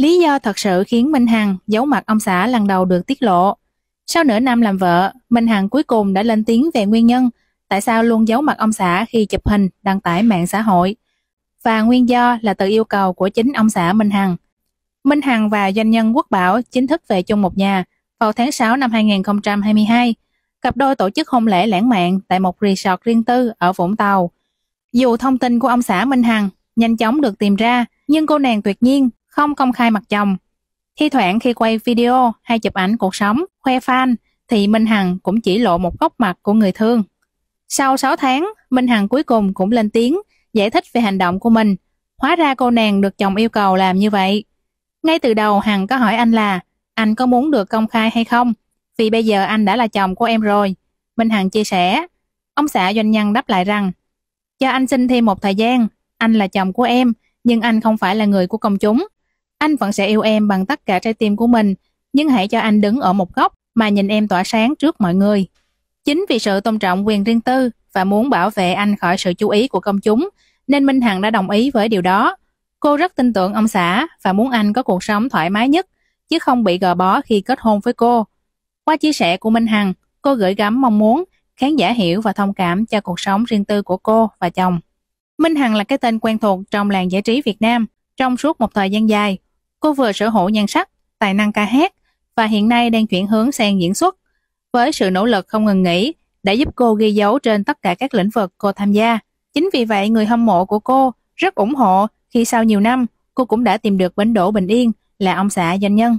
Lý do thật sự khiến Minh Hằng giấu mặt ông xã lần đầu được tiết lộ. Sau nửa năm làm vợ, Minh Hằng cuối cùng đã lên tiếng về nguyên nhân tại sao luôn giấu mặt ông xã khi chụp hình đăng tải mạng xã hội. Và nguyên do là từ yêu cầu của chính ông xã Minh Hằng. Minh Hằng và doanh nhân Quốc Bảo chính thức về chung một nhà vào tháng 6 năm 2022. Cặp đôi tổ chức hôn lễ lãng mạn tại một resort riêng tư ở Vũng Tàu. Dù thông tin của ông xã Minh Hằng nhanh chóng được tìm ra, nhưng cô nàng tuyệt nhiên không công khai mặt chồng. Thi thoảng khi quay video hay chụp ảnh cuộc sống, khoe fan thì Minh Hằng cũng chỉ lộ một góc mặt của người thương. Sau 6 tháng, Minh Hằng cuối cùng cũng lên tiếng giải thích về hành động của mình. Hóa ra cô nàng được chồng yêu cầu làm như vậy. Ngay từ đầu Hằng có hỏi anh là anh có muốn được công khai hay không? Vì bây giờ anh đã là chồng của em rồi. Minh Hằng chia sẻ. Ông xã doanh nhân đáp lại rằng cho anh xin thêm một thời gian. Anh là chồng của em, nhưng anh không phải là người của công chúng. Anh vẫn sẽ yêu em bằng tất cả trái tim của mình, nhưng hãy cho anh đứng ở một góc mà nhìn em tỏa sáng trước mọi người. Chính vì sự tôn trọng quyền riêng tư và muốn bảo vệ anh khỏi sự chú ý của công chúng, nên Minh Hằng đã đồng ý với điều đó. Cô rất tin tưởng ông xã và muốn anh có cuộc sống thoải mái nhất, chứ không bị gò bó khi kết hôn với cô. Qua chia sẻ của Minh Hằng, cô gửi gắm mong muốn khán giả hiểu và thông cảm cho cuộc sống riêng tư của cô và chồng. Minh Hằng là cái tên quen thuộc trong làng giải trí Việt Nam trong suốt một thời gian dài Cô vừa sở hữu nhan sắc, tài năng ca hát và hiện nay đang chuyển hướng sang diễn xuất. Với sự nỗ lực không ngừng nghỉ, đã giúp cô ghi dấu trên tất cả các lĩnh vực cô tham gia. Chính vì vậy, người hâm mộ của cô rất ủng hộ khi sau nhiều năm, cô cũng đã tìm được bến đỗ bình yên là ông xã doanh nhân.